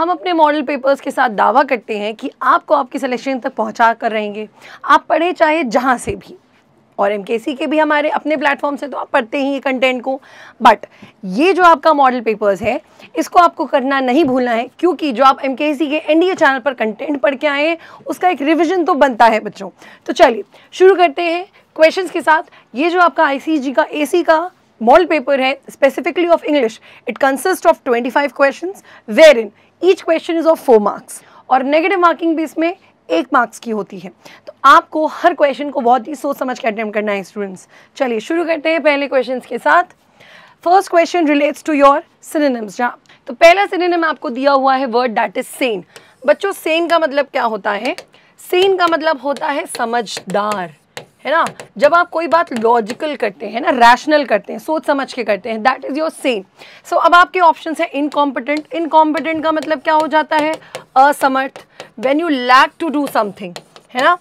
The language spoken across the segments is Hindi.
हम अपने मॉडल पेपर्स के साथ दावा करते हैं कि आपको आपकी सिलेक्शन तक पहुंचा कर रहेंगे आप पढ़े चाहे जहाँ से भी और एम के भी हमारे अपने प्लेटफॉर्म से तो आप पढ़ते ही ये कंटेंट को बट ये जो आपका मॉडल पेपर्स है इसको आपको करना नहीं भूलना है क्योंकि जो आप एम के एनडीए चैनल पर कंटेंट पढ़ के आए हैं उसका एक रिविजन तो बनता है बच्चों तो चलिए शुरू करते हैं क्वेश्चन के साथ ये जो आपका आई का ए का मॉडल पेपर है specifically of English it consist of 25 questions wherein each question is of four marks और नेगेटिव मार्किंग भी इसमें एक मार्क्स की होती है तो आपको हर क्वेश्चन को बहुत ही सोच समझ के अटैम्प्ट करना है स्टूडेंट्स चलिए शुरू करते हैं पहले क्वेश्चन के साथ first question relates to your synonyms जहाँ तो पहला सिनेम आपको दिया हुआ है वर्ड डैट इज सेन बच्चों सेन का मतलब क्या होता है सेन का मतलब होता है समझदार है ना जब आप कोई बात लॉजिकल करते हैं ना रैशनल करते हैं सोच समझ के करते हैं that is your same so अब आपके ऑप्शन है इनकॉम्पिटेंट इनकॉम्पिटेंट का मतलब क्या हो जाता है असमर्थ when you lack to do something है ना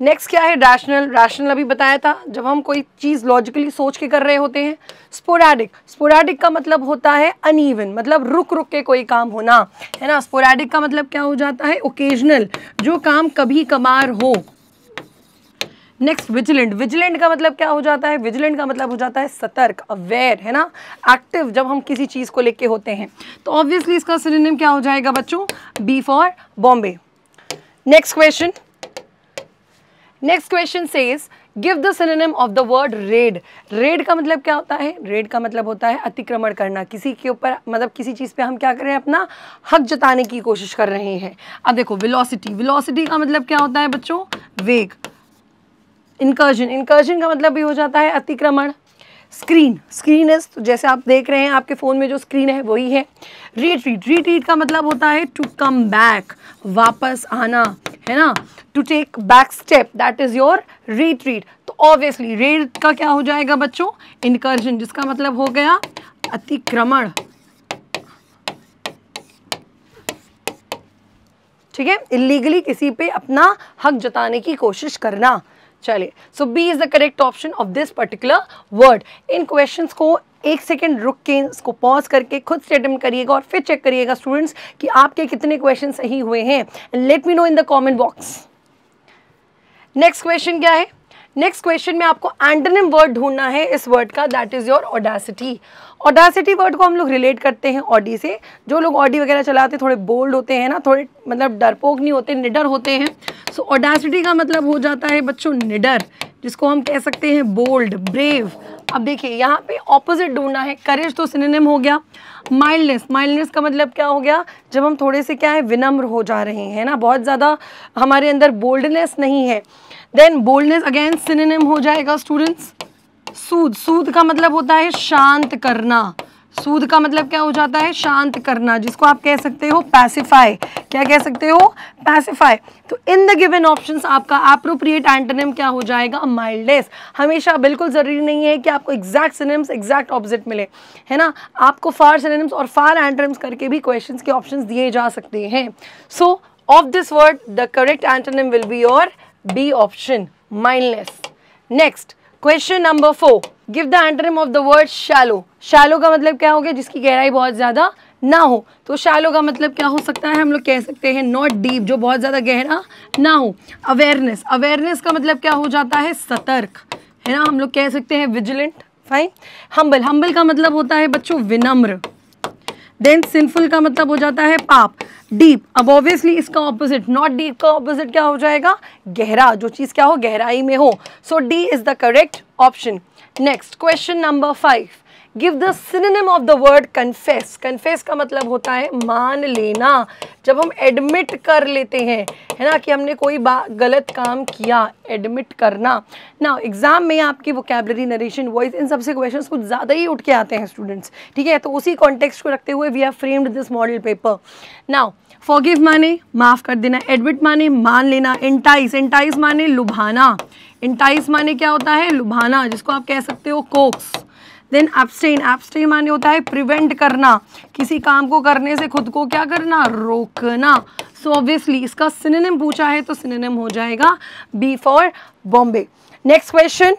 नेक्स्ट क्या है रैशनल रैशनल अभी बताया था जब हम कोई चीज़ लॉजिकली सोच के कर रहे होते हैं स्पोराडिक स्पोराडिक का मतलब होता है अनइवन मतलब रुक रुक के कोई काम होना है ना स्पोराडिक का मतलब क्या हो जाता है ओकेजनल जो काम कभी कमार हो नेक्स्ट विजिलेंट विजिलेंट का मतलब क्या हो जाता है विजिलेंट का मतलब हो जाता है सतर्क अवेयर है ना एक्टिव जब हम किसी चीज़ को लेके होते हैं तो ऑब्वियसली इसका सिनेम क्या हो जाएगा बच्चों B for Bombay next question next question says give the synonym of the word red red का मतलब क्या होता है रेड का मतलब होता है अतिक्रमण करना किसी के ऊपर मतलब किसी चीज़ पे हम क्या कर रहे हैं अपना हक जताने की कोशिश कर रहे हैं अब देखो वेलोसिटी वेलोसिटी का मतलब क्या होता है बच्चों वेग इनकर्जन इंकर्जन का मतलब भी हो जाता है अतिक्रमण स्क्रीन स्क्रीन इज तो जैसे आप देख रहे हैं आपके फ़ोन में जो स्क्रीन है वही है रीट्रीट रीट्रीट का मतलब होता है टू कम बैक वापस आना है ना to take back step that is your retreat तो ऑब्वियसली रेट का क्या हो जाएगा बच्चों इनकर्जन जिसका मतलब हो गया अतिक्रमण ठीक है इलीगली किसी पे अपना हक जताने की कोशिश करना चलिए so B is the correct option of this particular word in question को एक सेकेंड रुक के इसको पॉज करके खुद से अटेम्प करिएगा और फिर चेक करिएगा स्टूडेंट्स कि आपके कितने क्वेश्चन सही हुए हैं let me know in the comment box next question क्या है नेक्स्ट क्वेश्चन में आपको एंटोनिम वर्ड ढूंढना है इस वर्ड का that is your audacity audacity word को हम लोग रिलेट करते हैं ऑडी से जो लोग ऑडी वगैरह चलाते थोड़े बोल्ड होते हैं ना थोड़े मतलब डरपोक नहीं होते निडर होते हैं सो so, ऑडासिटी का मतलब हो जाता है बच्चों निडर जिसको हम कह सकते हैं बोल्ड ब्रेव अब देखिए यहाँ पे ऑपोजिट ढूंढना है करेज तो सिनेम हो गया माइल्डनेस माइल्डनेस का मतलब क्या हो गया जब हम थोड़े से क्या है विनम्र हो जा रहे हैं ना बहुत ज़्यादा हमारे अंदर बोल्डनेस नहीं है देन बोल्डनेस अगेन सिनेम हो जाएगा स्टूडेंट्स सूद सूद का मतलब होता है शांत करना सूद का मतलब क्या हो जाता है शांत करना जिसको आप कह सकते हो पैसिफाई क्या कह सकते हो पैसिफाई तो इन द गिवन ऑप्शंस आपका अप्रोप्रिएट एंटोनिम क्या हो जाएगा माइल्डेस हमेशा बिल्कुल ज़रूरी नहीं है कि आपको एग्जैक्ट सिनेम्स एग्जैक्ट ऑपोजिट मिले है ना आपको फार सिनेम्स और फार एंटोनिम्स करके भी क्वेश्चन के ऑप्शन दिए जा सकते हैं so of this word the correct antonym will be your B option mindless next question number four give the enter of the word shallow shallow का मतलब क्या हो गया जिसकी गहराई बहुत ज़्यादा ना हो तो शैलो का मतलब क्या हो सकता है हम लोग कह सकते हैं नॉट डीप जो बहुत ज़्यादा गहरा ना हो अवेयरनेस अवेयरनेस का मतलब क्या हो जाता है सतर्क है ना हम लोग कह सकते हैं विजिलेंट फाइन हम्बल हम्बल का मतलब होता है बच्चों विनम्र देन सिंफुल का मतलब हो जाता है पाप डीप अब ऑब्वियसली इसका ऑपोजिट नॉट डीप का ऑपोजिट क्या हो जाएगा गहरा जो चीज़ क्या हो गहराई में हो so D is the correct option next question number five give the synonym of the word confess confess का मतलब होता है मान लेना जब हम एडमिट कर लेते हैं है ना कि हमने कोई गलत काम किया एडमिट करना ना एग्ज़ाम में आपकी वोकेबलरी नरेशन वॉइस इन सबसे क्वेश्चन कुछ ज़्यादा ही उठ के आते हैं स्टूडेंट्स ठीक है तो उसी कॉन्टेक्स्ट को रखते हुए we have framed this model paper now forgive माने माफ़ कर देना एडमिट माने मान लेना इंटाइस एंटाइस माने लुभाना इंटाइस माने क्या होता है लुभाना जिसको आप कह सकते हो कोक्स देन अपस्टेन अपस्टेन माने होता है प्रिवेंट करना किसी काम को करने से खुद को क्या करना रोकना सो so ऑब्वियसली इसका सिनेम पूछा है तो सिनेम हो जाएगा B for Bombay next question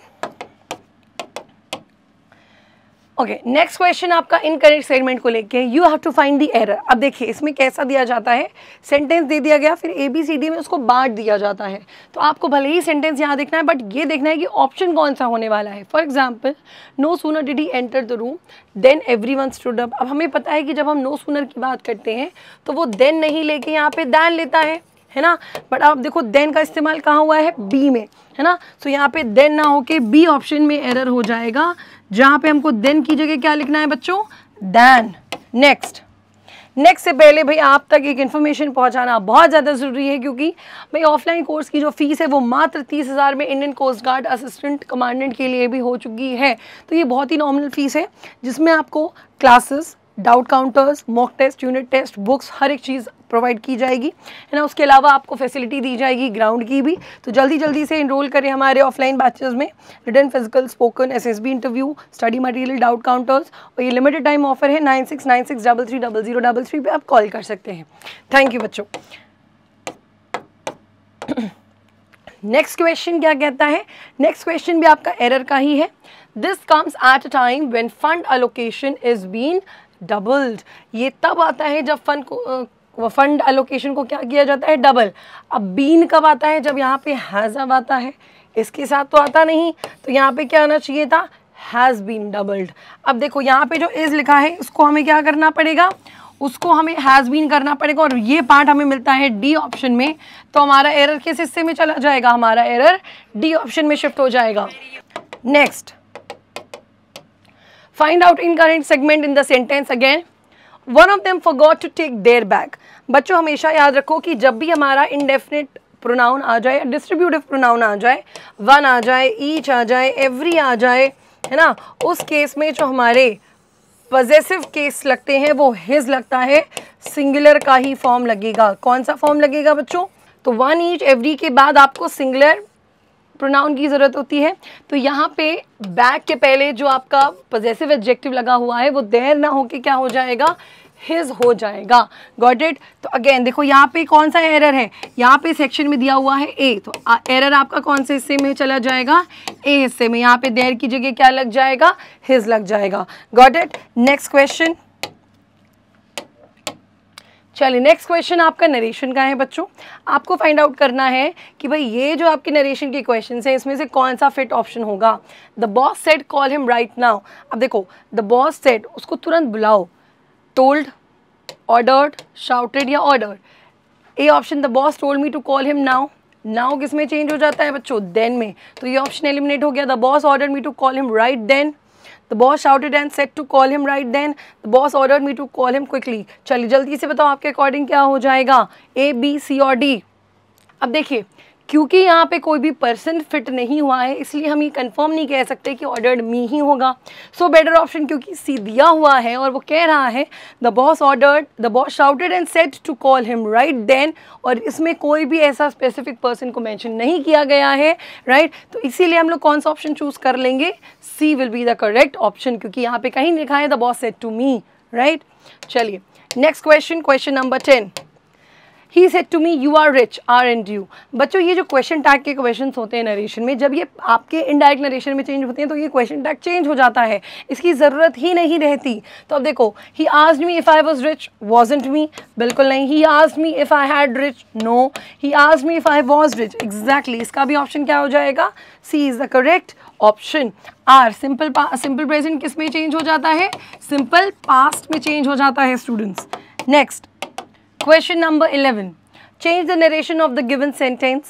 okay next question आपका इनकरेक्ट सेगमेंट को लेके you have to find the error अब देखिए इसमें कैसा दिया जाता है सेंटेंस दे दिया गया फिर ए बी सी डी में उसको बांट दिया जाता है तो आपको भले ही सेंटेंस यहाँ देखना है बट ये देखना है कि ऑप्शन कौन सा होने वाला है for example no sooner did he enter the room then everyone stood up अब हमें पता है कि जब हम नो no सूनर की बात करते हैं तो वो देन नहीं लेके यहाँ पे दैन लेता है है ना बट आप देखो देन का इस्तेमाल कहाँ हुआ है बी में है ना सो तो so, यहाँ पे देन ना होके बी ऑप्शन में एरर हो जाएगा जहां पे हमको देन की जगह क्या लिखना है बच्चों देन नेक्स्ट नेक्स्ट से पहले भाई आप तक एक इन्फॉर्मेशन पहुंचाना बहुत ज़्यादा ज़रूरी है क्योंकि भाई ऑफलाइन कोर्स की जो फीस है वो मात्र तीस हज़ार में Indian Coast Guard assistant commandant के लिए भी हो चुकी है तो ये बहुत ही नॉर्मल फीस है जिसमें आपको classes doubt counters mock test unit test books हर एक चीज़ प्रोवाइड की जाएगी है ना उसके अलावा आपको फैसिलिटी दी जाएगी ग्राउंड की भी तो जल्दी जल्दी से इनरोल करें हमारे ऑफलाइन बैचेज़ में written physical spoken SSB interview study material doubt counters और ये लिमिटेड टाइम ऑफर है nine six nine six double three double zero double three पर आप कॉल कर सकते हैं थैंक यू बच्चों नेक्स्ट क्वेश्चन क्या कहता है नेक्स्ट क्वेश्चन भी आपका एरर का ही है this comes at a time when fund allocation is been doubled ये तब आता है जब फंड को फंड एलोकेशन को क्या किया जाता है डबल अब बीन कब आता है जब यहाँ पे हैज़ अब आता है इसके साथ तो आता नहीं तो यहाँ पे क्या आना चाहिए था हैज़ बीन डबल्ड अब देखो यहाँ पे जो इज़ लिखा है उसको हमें क्या करना पड़ेगा उसको हमें हैज़ बीन करना पड़ेगा और ये पार्ट हमें मिलता है डी ऑप्शन में तो हमारा एरर किस हिस्से में चला जाएगा हमारा एरर डी ऑप्शन में शिफ्ट हो जाएगा next find out in current segment in sentence again one of them forgot to take their bag बच्चों हमेशा याद रखो कि जब भी हमारा इनडेफिनेट प्रोनाउन आ जाए डिस्ट्रीब्यूटिव प्रोनाउन आ जाए वन आ जाए ईच आ जाए एवरी आ जाए है ना उस केस में जो हमारे पजेसिव केस लगते हैं वो हिज लगता है सिंगुलर का ही फॉर्म लगेगा कौन सा फॉर्म लगेगा बच्चों तो वन ईच एवरी के बाद आपको सिंगुलर प्रोनाउन की ज़रूरत होती है तो यहाँ पे बैक के पहले जो आपका पोजेसिव एडजेक्टिव लगा हुआ है वो देर ना होके क्या हो जाएगा हिज हो जाएगा गॉट इट तो अगेन देखो यहाँ पे कौन सा एरर है यहाँ पे सेक्शन में दिया हुआ है ए तो एरर आपका कौन से हिस्से में चला जाएगा ए हिस्से में यहाँ पे देर की जगह क्या लग जाएगा हिज लग जाएगा गॉट इट नेक्स्ट क्वेश्चन चलिए नेक्स्ट क्वेश्चन आपका नरेशन का है बच्चों आपको फाइंड आउट करना है कि भाई ये जो आपके नरेशन के क्वेश्चन हैं इसमें से कौन सा फिट ऑप्शन होगा the boss said call him right now अब देखो द बॉस सेट उसको तुरंत बुलाओ टोल्ड ऑर्डर्ड शाउटेड या ordered A option the boss told me to call him now now किस में चेंज हो जाता है बच्चों देन में तो ये ऑप्शन एलिमिनेट हो गया the boss order me to call him right then The boss shouted and said to call him right then. The boss ordered me to call him quickly. चलिए जल्दी से बताओ आपके अकॉर्डिंग क्या हो जाएगा A, B, C और D. अब देखिए क्योंकि यहाँ पे कोई भी पर्सन फिट नहीं हुआ है इसलिए हम ये कंफर्म नहीं कह सकते कि ऑर्डर्ड मी ही होगा सो बेटर ऑप्शन क्योंकि सी दिया हुआ है और वो कह रहा है the boss ordered the boss shouted and said to call him right then और इसमें कोई भी ऐसा स्पेसिफिक पर्सन को मैंशन नहीं किया गया है राइट right? तो इसीलिए हम लोग कौन सा ऑप्शन चूज़ कर लेंगे C will be the correct option क्योंकि यहाँ पे कहीं लिखा है the boss said to me right चलिए next question question number ten he said to me you are rich are and you बच्चों ये जो क्वेश्चन टैग के क्वेश्चन होते हैं नरेशन में जब ये आपके इनडायरेक्ट नरेशन में चेंज होते हैं तो ये क्वेश्चन टैग चेंज हो जाता है इसकी ज़रूरत ही नहीं रहती तो अब देखो ही आज me if I was rich wasn't मी बिल्कुल नहीं ही आज me if I had rich no ही आज me if I was rich exactly इसका भी ऑप्शन क्या हो जाएगा सी is the correct option are simple simple present किस में चेंज हो जाता है सिंपल पास्ट में चेंज हो जाता है students next Question number 11. Change the narration of the given sentence.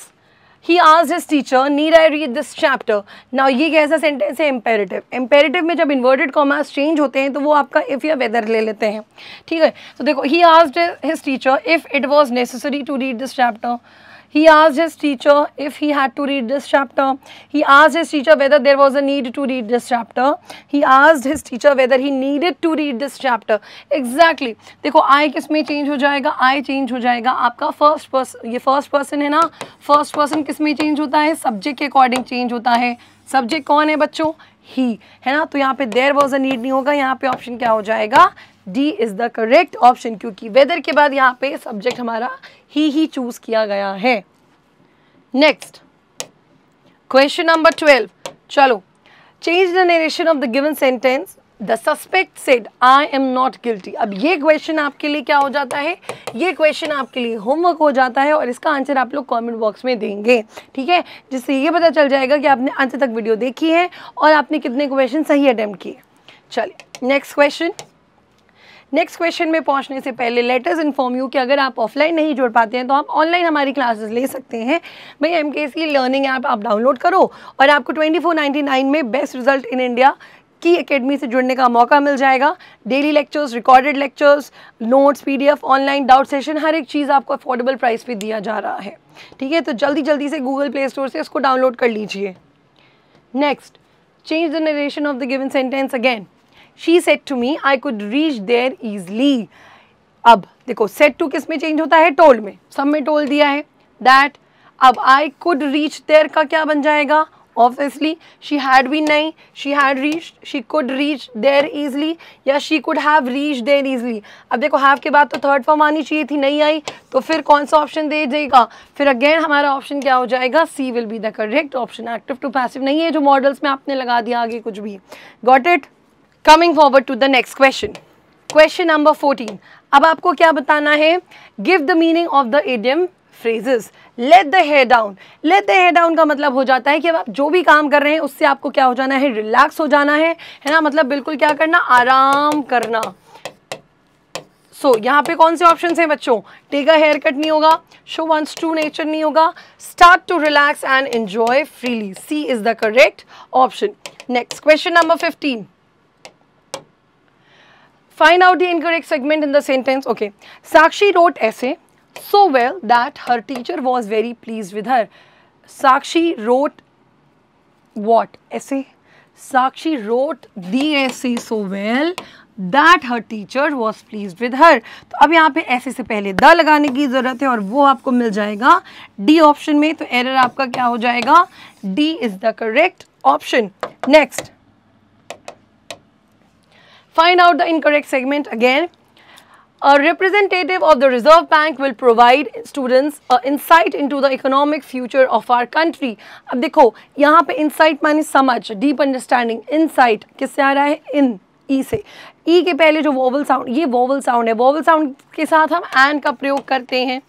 He आज his teacher need I read this chapter ना ये कैसा सेंटेंस है इम्पेरेटिव इम्पेरेटिव में जब इन्वर्टेड कॉमास चेंज होते हैं तो वो आपका इफ़ या वेदर ले लेते हैं ठीक है तो देखो ही आज his teacher if it was necessary to read this chapter He asked his teacher if he had to read this chapter. He asked his teacher whether there was a need to read this chapter. He asked his teacher whether he needed to read this chapter. Exactly. dekho I kis mein change ho jayega I change ho jayega aapka first person ye first person hai na first person kis mein change hota hai subject ke according change hota hai subject कौन hai bachcho he hai na to yahan pe there was a need nahi hoga yahan pe option kya ho jayega D is the correct option क्योंकि वेदर के बाद यहाँ पे सब्जेक्ट हमारा ही ही चूज किया गया है नेक्स्ट क्वेश्चन नंबर ट्वेल्व चलो change the narration of the given sentence the suspect said I am not guilty अब ये क्वेश्चन आपके लिए क्या हो जाता है ये क्वेश्चन आपके लिए होमवर्क हो जाता है और इसका आंसर आप लोग कमेंट बॉक्स में देंगे ठीक है जिससे ये पता चल जाएगा कि आपने अंत तक वीडियो देखी है और आपने कितने क्वेश्चन सही अटैम्प्ट किए चलिए नेक्स्ट क्वेश्चन नेक्स्ट क्वेश्चन में पहुंचने से पहले लेटर्स इन्फॉर्म यू कि अगर आप ऑफलाइन नहीं जुड़ पाते हैं तो आप ऑनलाइन हमारी क्लासेस ले सकते हैं भाई एम लर्निंग ऐप आप डाउनलोड करो और आपको ट्वेंटी में बेस्ट रिजल्ट इन इंडिया की एकेडमी से जुड़ने का मौका मिल जाएगा daily lectures recorded lectures notes PDF online doubt session हर एक चीज़ आपको अफोर्डेबल प्राइस पे दिया जा रहा है ठीक है तो जल्दी जल्दी से गूगल प्ले स्टोर से इसको डाउनलोड कर लीजिए next change the narration of the given sentence again she said to me I could reach there easily अब देखो सेट टू किस में चेंज होता है टोल में सब में टोल दिया है दैट अब आई कुड रीच देयर का क्या बन जाएगा ऑब्वियसली शी हैड बीन नहीं she had reach she could reach there easily या she could have reach there easily अब देखो हैव के बाद तो थर्ड फॉर्म आनी चाहिए थी नहीं आई तो फिर कौन सा ऑप्शन दे देगा फिर अगेन हमारा ऑप्शन क्या हो जाएगा C will be the correct option active to passive नहीं है जो मॉडल्स में आपने लगा दिया आगे कुछ भी got it coming forward to the next question question number fourteen अब आपको क्या बताना है give the meaning of the idiom phrases let the hair down let the hair down का मतलब हो जाता है कि अब आप जो भी काम कर रहे हैं उससे आपको क्या हो जाना है रिलैक्स हो जाना है है ना मतलब बिल्कुल क्या करना आराम करना सो so, यहाँ पे कौन से ऑप्शन हैं बच्चों टेक अ हेयर कट नहीं होगा शो वंस ट्रू नेचर नहीं होगा start to relax and enjoy freely C is the correct option next question number fifteen Find out the incorrect segment in the sentence. Okay. Sakshi wrote essay so well that her teacher was very pleased with her. Sakshi wrote what? Essay. Sakshi wrote the essay so well that her teacher was pleased with her. तो अब यहाँ पे ऐसे से पहले द लगाने की ज़रूरत है और वो आपको मिल जाएगा डी ऑप्शन में तो एरर आपका क्या हो जाएगा D is the correct option next Find out the incorrect segment again. A representative of the Reserve Bank will provide students a insight into the economic future of our country. ab dekho yahan pe insight मानी samajh deep understanding insight kisse aa raha hai in e se e ke pehle jo vowel sound ye vowel sound hai vowel sound ke sath hum and ka prayog karte hain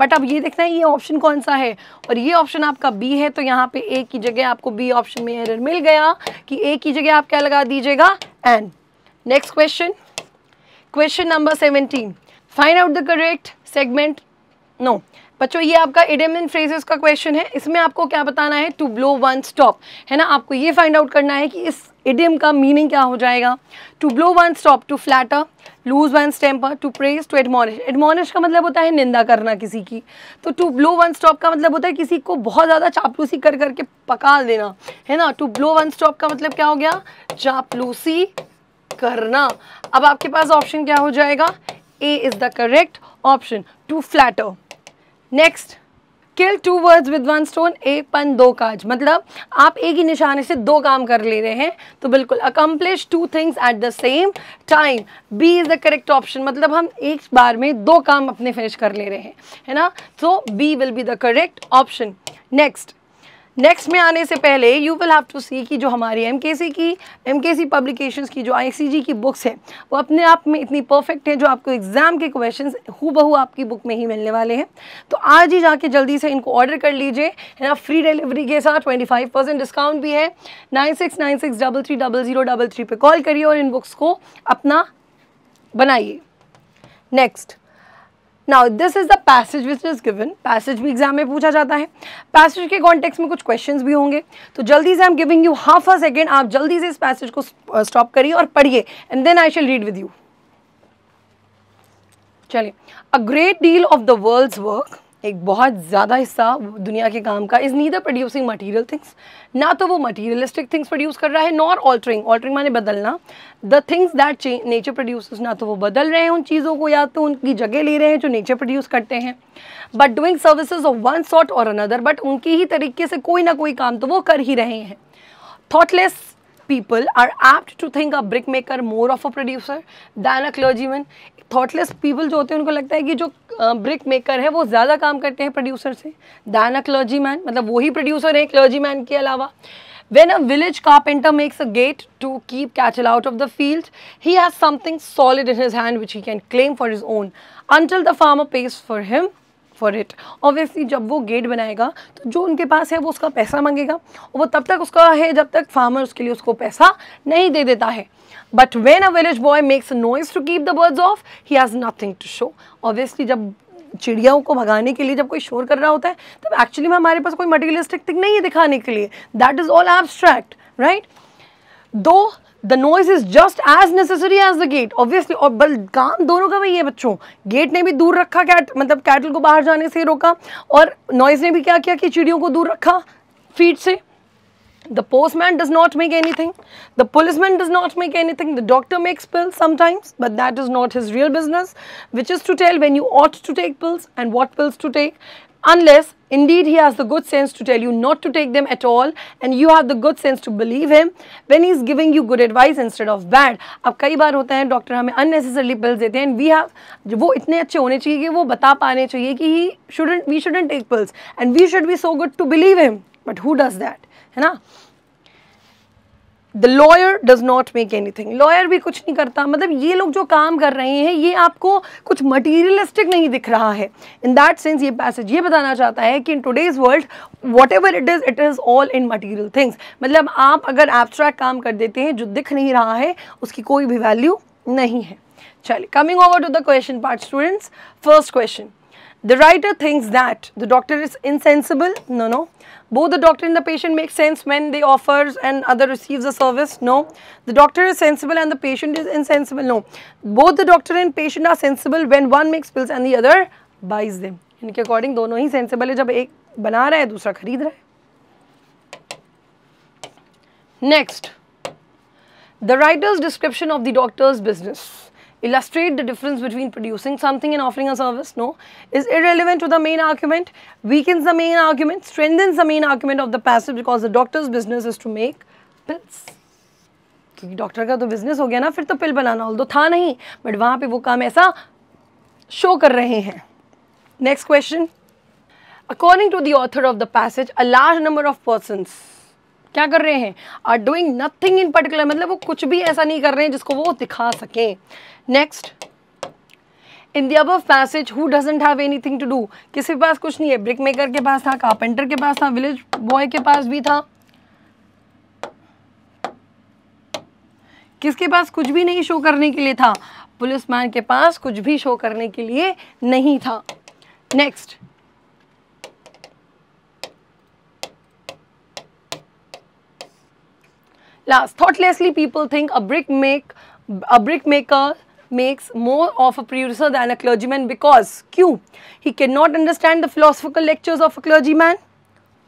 but अब ये देखना है ये ऑप्शन कौन सा है और ये ऑप्शन आपका बी है तो यहाँ पे ए की जगह आपको बी ऑप्शन में एरर मिल गया कि ए की जगह आप क्या लगा दीजिएगा and next question question number 17. Find out the correct segment no बच्चों ये आपका इडियम एंड फ्रेजेस का क्वेश्चन है इसमें आपको क्या बताना है टू ब्लो वन स्टॉप है ना आपको ये फाइंड आउट करना है कि इस इडियम का मीनिंग क्या हो जाएगा to blow one stop to flatter lose one temper to praise to admonish admonish का मतलब होता है निंदा करना किसी की तो टू ब्लो वन स्टॉप का मतलब होता है किसी को बहुत ज़्यादा चापलूसी कर करके पका देना है ना टू ब्लो वन स्टॉप का मतलब क्या हो गया चापलूसी करना अब आपके पास ऑप्शन क्या हो जाएगा A is the correct option to flatter next kill two birds with one stone ए पन दो काज मतलब आप एक ही निशाने से दो काम कर ले रहे हैं तो बिल्कुल accomplish two things at the same time B is the correct option मतलब हम एक बार में दो काम अपने फिनिश कर ले रहे हैं है ना so B will be the correct option next next में आने से पहले you will have to see कि जो हमारी एम की एम के पब्लिकेशंस की जो आई की बुक्स हैं वो अपने आप में इतनी परफेक्ट हैं जो आपको एग्ज़ाम के क्वेश्चन हु आपकी बुक में ही मिलने वाले हैं तो आज ही जाके जल्दी से इनको ऑर्डर कर लीजिए है ना फ्री डिलीवरी के साथ ट्वेंटी फाइव परसेंट डिस्काउंट भी है nine six nine six double three double zero double three पर कॉल करिए और इन बुक्स को अपना बनाइए next now this is the passage which is given passage भी एग्जाम में पूछा जाता है पैसेज के कॉन्टेक्स्ट में कुछ क्वेश्चन भी होंगे तो जल्दी से I am giving you half a second आप जल्दी से इस पैसेज को स्टॉप करिए और पढ़िए and then I shall read with you चलिए a great deal of the world work एक बहुत ज़्यादा हिस्सा दुनिया के काम का is neither producing material things ना तो वो मटीरियलिस्टिक थिंग्स प्रोड्यूस कर रहा है नॉर ऑल्टरिंग ऑल्टरिंग माने बदलना the things that nature produce ना तो वो बदल रहे हैं उन चीज़ों को या तो उनकी जगह ले रहे हैं जो नेचर प्रोड्यूस करते हैं but doing services of one sort or another but उनकी ही तरीके से कोई ना कोई काम तो वो कर ही रहे हैं thoughtless are apt to think a brick maker more of a producer than a clergyman thoughtless people जो होते हैं उनको लगता है कि जो ब्रिक मेकर है वो ज़्यादा काम करते हैं प्रोड्यूसर से दाना क्लर्जी मैन मतलब वही प्रोड्यूसर है क्लर्जी मैन के अलावा when a village carpenter makes a gate to keep cattle out of the field he has something solid in his hand which he can claim for his own until the farmer pays for him for it obviously जब वो गेट बनाएगा तो जो उनके पास है वो उसका पैसा मांगेगा और वो तब तक उसका है जब तक फार्मर उसके लिए उसको पैसा नहीं दे देता है but when a village boy makes noise to keep the birds off he has nothing to show obviously जब चिड़ियाओं को भगाने के लिए जब कोई शोर कर रहा होता है तब एक्चुअली में हमारे पास कोई मटेरियलिस्टिक थिंग नहीं है दिखाने के लिए that is all abstract right though the noise is just as necessary as the gate obviously और बल काम दोनों का वही है बच्चों गेट ने भी दूर रखा कैट मतलब कैटल को बाहर जाने से रोका और नॉइज ने भी क्या किया कि चिड़ियों को दूर रखा फीट से the postman does not make anything the policeman does not make anything the doctor makes pills sometimes but that is not his real business which is to tell when you ought to take pills and what pills to take unless indeed he has the good sense to tell you not to take them at all and you have the good sense to believe him when he is giving you good advice instead of bad ab kai baar hota hai doctor hame unnecessarily pills dete hain we have wo itne acche hone chahiye ki wo bata पाने chahiye ki he shouldn't we shouldn't take pills and we should be so good to believe him but who does that है ना the lawyer does not make anything lawyer भी कुछ नहीं करता मतलब ये लोग जो काम कर रहे हैं ये आपको कुछ मटीरियलिस्टिक नहीं दिख रहा है इन दैट सेंस ये पैसेज ये बताना चाहता है कि in today's world whatever it is it is all in material things मतलब आप अगर एब्स्ट्रैक्ट काम कर देते हैं जो दिख नहीं रहा है उसकी कोई भी वैल्यू नहीं है चलिए coming over to the question part students first question The writer thinks that the doctor is insensible. No, no. Both the doctor and the patient make sense when they offers and other receives a service. No. The doctor is sensible and the patient is insensible. No. Both the doctor and patient are sensible when one makes pills and the other buys them. In according, दोनों ही सेंसिबल है जब एक बना रहा है दूसरा खरीद रहा है next the writer's description of the illustrate the difference between producing something and offering a service, no, is irrelevant to the main argument, weakens the main argument, strengthens the main argument of the passage because the doctor's business is to make pills. क्योंकि डॉक्टर का तो बिजनेस हो गया ना फिर तो पिल बनाना ऑल था नहीं बट वहाँ पे वो काम ऐसा शो कर रहे हैं next question according to the author of the passage a large number of persons क्या कर रहे हैं are doing nothing in particular मतलब वो कुछ भी ऐसा नहीं कर रहे हैं जिसको वो दिखा सके नेक्स्ट इन दी अब passage who doesn't have anything to do किसी के पास कुछ नहीं है ब्रिक मेकर के पास था कारपेंटर के पास था विलेज बॉय के पास भी था किसके पास कुछ भी नहीं शो करने के लिए था पुलिसमैन के पास कुछ भी शो करने के लिए नहीं था next Last, thoughtlessly people think a brick make a brickmaker makes more of a producer than a clergyman because Q. He cannot understand the philosophical lectures of a clergyman.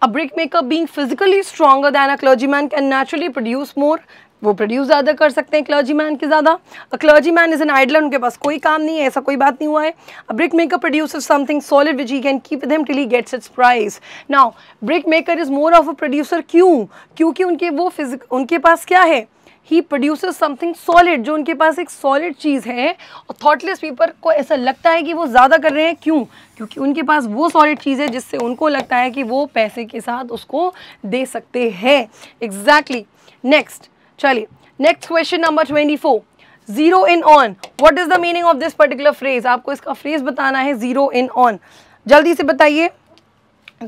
A brickmaker being physically stronger than a clergyman can naturally produce more वो प्रोड्यूस ज़्यादा कर सकते हैं क्लर्जी मैन के ज़्यादा clergyman is an idle उनके पास कोई काम नहीं है ऐसा कोई बात नहीं हुआ है a brick maker produce something solid which he can keep them till he gets its price now brick maker is more of a producer क्यों क्योंकि उनके वो फिजिक उनके पास क्या है ही प्रोड्यूस समथिंग सॉलिड जो उनके पास एक सॉलिड चीज़ है और थॉटलेस पीपर को ऐसा लगता है कि वो ज़्यादा कर रहे हैं क्यों क्योंकि उनके पास वो सॉलिड चीज़ है जिससे उनको लगता है कि वो पैसे के साथ उसको दे सकते हैं एग्जैक्टली नेक्स्ट चलिए next question number twenty four zero in on what is the meaning of this particular phrase आपको इसका फ्रेज बताना है जीरो इन ऑन जल्दी से बताइए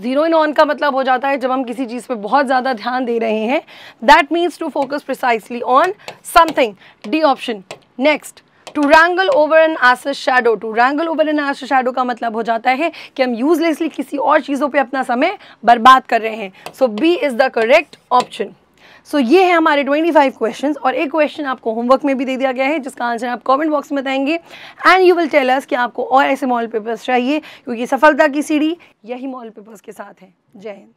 जीरो इन ऑन का मतलब हो जाता है जब हम किसी चीज़ पे बहुत ज़्यादा ध्यान दे रहे हैं that means to focus precisely on something D option next to wrangle over an ass's shadow to wrangle over an ass's shadow का मतलब हो जाता है कि हम यूजलेसली किसी और चीज़ों पे अपना समय बर्बाद कर रहे हैं so B is the correct option so so, ये है हमारे 25 क्वेश्चंस और एक क्वेश्चन आपको होमवर्क में भी दे दिया गया है जिसका आंसर आप कमेंट बॉक्स में बताएंगे and you will tell us कि आपको और ऐसे मॉल पेपर्स चाहिए क्योंकि सफलता की सीढ़ी यही मॉल पेपर्स के साथ है जय हिंद